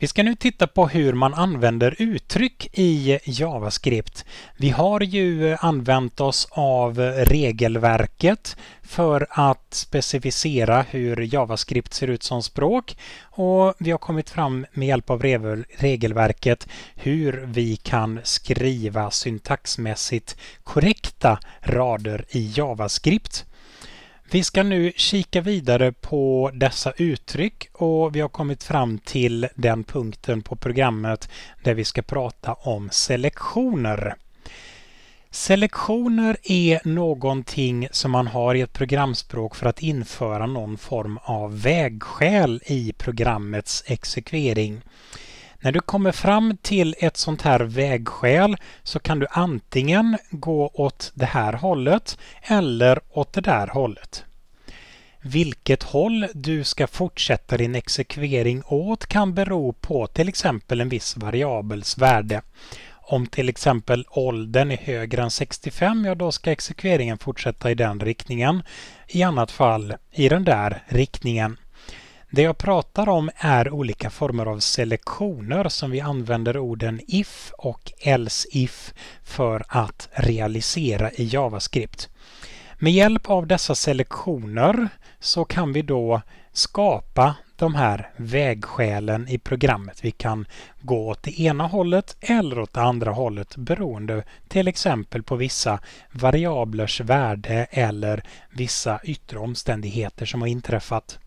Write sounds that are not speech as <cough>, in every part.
Vi ska nu titta på hur man använder uttryck i JavaScript. Vi har ju använt oss av regelverket för att specificera hur JavaScript ser ut som språk och vi har kommit fram med hjälp av regelverket hur vi kan skriva syntaxmässigt korrekta rader i JavaScript. Vi ska nu kika vidare på dessa uttryck och vi har kommit fram till den punkten på programmet där vi ska prata om selektioner. Selektioner är någonting som man har i ett programspråk för att införa någon form av vägskäl i programmets exekvering. När du kommer fram till ett sånt här vägskäl så kan du antingen gå åt det här hållet eller åt det där hållet. Vilket håll du ska fortsätta din exekvering åt kan bero på till exempel en viss variabels värde. Om till exempel åldern är högre än 65, ja då ska exekveringen fortsätta i den riktningen. I annat fall i den där riktningen. Det jag pratar om är olika former av selektioner som vi använder orden if och else if för att realisera i JavaScript. Med hjälp av dessa selektioner så kan vi då skapa de här vägskälen i programmet. Vi kan gå åt det ena hållet eller åt det andra hållet beroende till exempel på vissa variablers värde eller vissa yttre omständigheter som har inträffat.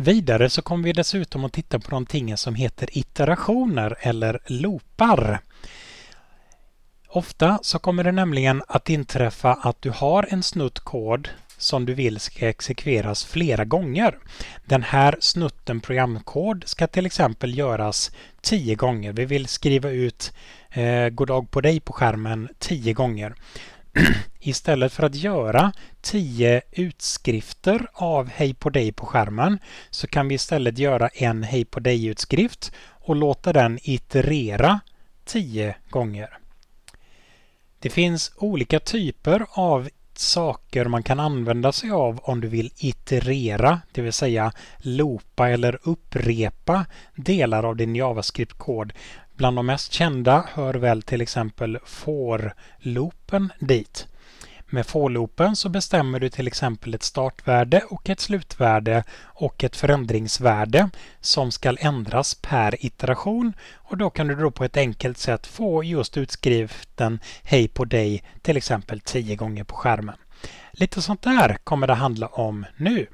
Vidare så kommer vi dessutom att titta på någonting som heter iterationer eller loopar. Ofta så kommer det nämligen att inträffa att du har en snutt kod som du vill ska exekveras flera gånger. Den här snutten programkod ska till exempel göras tio gånger. Vi vill skriva ut eh, goddag på dig på skärmen tio gånger. <clears throat> Istället för att göra 10 utskrifter av Hej på dig på skärmen så kan vi istället göra en Hej på dig-utskrift och låta den iterera 10 gånger. Det finns olika typer av saker man kan använda sig av om du vill iterera, det vill säga loopa eller upprepa delar av din JavaScript-kod. Bland de mest kända hör väl till exempel for-loopen dit. Med for-loopen så bestämmer du till exempel ett startvärde och ett slutvärde och ett förändringsvärde som ska ändras per iteration och då kan du då på ett enkelt sätt få just utskriften Hej på dig till exempel 10 gånger på skärmen. Lite sånt där kommer det handla om nu.